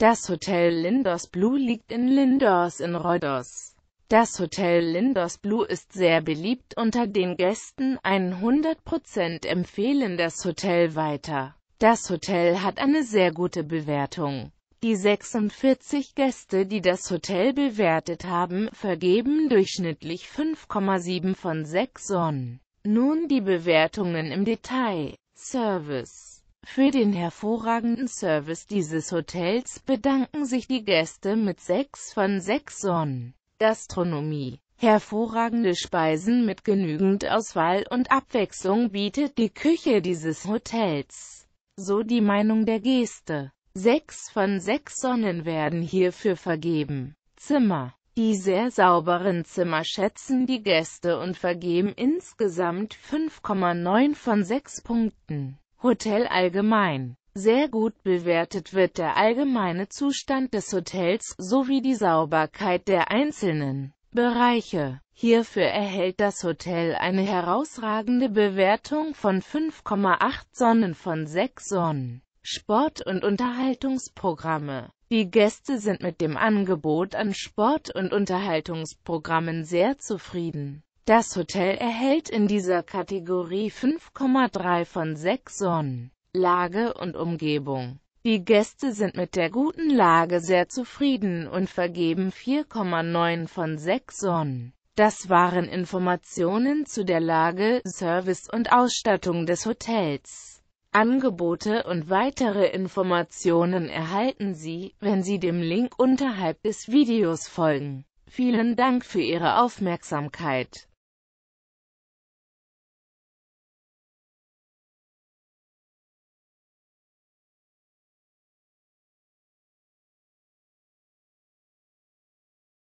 Das Hotel Lindos Blue liegt in Lindos in Rhodos. Das Hotel Lindos Blue ist sehr beliebt unter den Gästen, 100% empfehlen das Hotel weiter. Das Hotel hat eine sehr gute Bewertung. Die 46 Gäste, die das Hotel bewertet haben, vergeben durchschnittlich 5,7 von 6 Sonnen. Nun die Bewertungen im Detail. Service für den hervorragenden Service dieses Hotels bedanken sich die Gäste mit 6 von 6 Sonnen. Gastronomie Hervorragende Speisen mit genügend Auswahl und Abwechslung bietet die Küche dieses Hotels. So die Meinung der Gäste. 6 von 6 Sonnen werden hierfür vergeben. Zimmer. Die sehr sauberen Zimmer schätzen die Gäste und vergeben insgesamt 5,9 von 6 Punkten. Hotel allgemein. Sehr gut bewertet wird der allgemeine Zustand des Hotels sowie die Sauberkeit der einzelnen Bereiche. Hierfür erhält das Hotel eine herausragende Bewertung von 5,8 Sonnen von 6 Sonnen. Sport- und Unterhaltungsprogramme Die Gäste sind mit dem Angebot an Sport- und Unterhaltungsprogrammen sehr zufrieden. Das Hotel erhält in dieser Kategorie 5,3 von 6 Sonnen. Lage und Umgebung. Die Gäste sind mit der guten Lage sehr zufrieden und vergeben 4,9 von 6 Sonnen. Das waren Informationen zu der Lage, Service und Ausstattung des Hotels. Angebote und weitere Informationen erhalten Sie, wenn Sie dem Link unterhalb des Videos folgen. Vielen Dank für Ihre Aufmerksamkeit.